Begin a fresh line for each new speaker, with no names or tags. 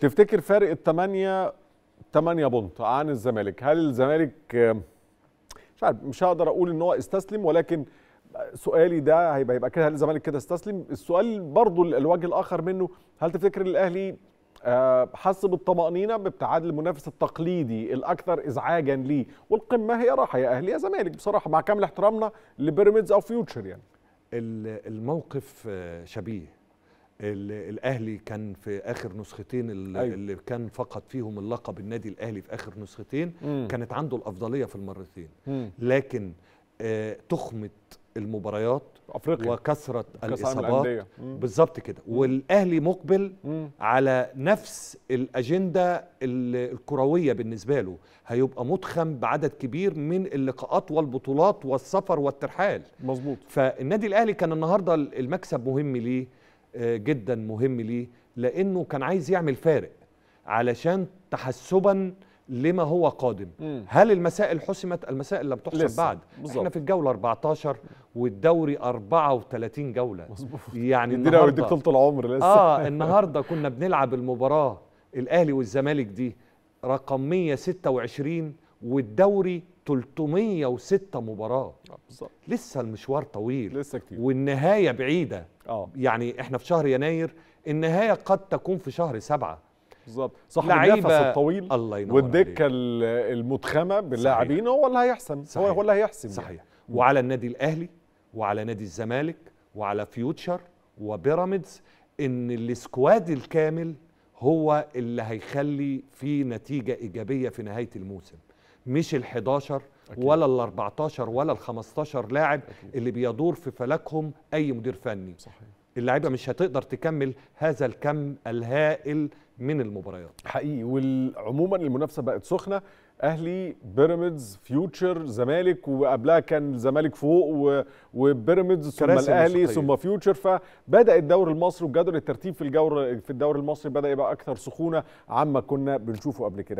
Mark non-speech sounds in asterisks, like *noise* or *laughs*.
تفتكر فارق الثمانية ثمانية بونت عن الزمالك هل الزمالك مش عارف مش هقدر اقول ان هو استسلم ولكن سؤالي ده هيبقى يبقى كده هل الزمالك كده استسلم السؤال برضو الوجه الاخر منه هل تفتكر الاهلي آه، حس بالطمأنينة بابتعاد المنافس التقليدي الأكثر إزعاجا ليه والقمة هي راحة يا أهلي يا زمالك بصراحة مع كامل احترامنا لبيراميدز أو فيوتشر يعني الموقف آه، شبيه الاهلي كان في اخر نسختين اللي,
أيوة. اللي كان فقد فيهم اللقب النادي الاهلي في اخر نسختين مم. كانت عنده الافضليه في المرتين مم. لكن آه تخمه المباريات أفريقيا. وكثره الاصابات بالظبط كده والاهلي مقبل مم. على نفس الاجنده الكرويه بالنسبه له هيبقى متخم بعدد كبير من اللقاءات والبطولات والسفر والترحال مظبوط فالنادي الاهلي كان النهارده المكسب مهم ليه جدا مهم ليه لانه كان عايز يعمل فارق علشان تحسبا لما هو قادم مم. هل المسائل حسمت المسائل لم تحسم بعد بالزبط. احنا في الجوله 14 والدوري 34 جوله مظبوط يعني الدنيا يديك ثلث
العمر لسه اه *laughs* النهارده
كنا بنلعب المباراه الاهلي والزمالك دي رقم 126 والدوري 306 مباراه آه، بالظبط لسه المشوار طويل لسه كتير والنهايه بعيده اه يعني احنا في شهر يناير النهايه قد تكون في شهر سبعة
بالظبط صح النفس الطويل الله ينور والدكه المتخمه
باللاعبين هو اللي هيحسم صحيح. هو اللي هيحسم يعني. صحيح يعني. وعلى النادي الاهلي وعلى نادي الزمالك وعلى فيوتشر وبيراميدز ان السكواد الكامل هو اللي هيخلي في نتيجه ايجابيه في نهايه الموسم مش ال 11 ولا ال 14 ولا ال 15 لاعب أكيد. اللي بيدور في فلكهم اي مدير فني صحيح اللعيبه مش هتقدر تكمل هذا الكم الهائل من
المباريات حقيقي وعموما المنافسه بقت سخنه اهلي بيراميدز فيوتشر زمالك وقبلها كان الزمالك فوق وبيراميدز ثم الاهلي ثم فيوتشر فبدا الدوري المصري وجدول الترتيب في الجور في الدوري المصري بدا يبقى اكثر سخونه عما كنا بنشوفه قبل كده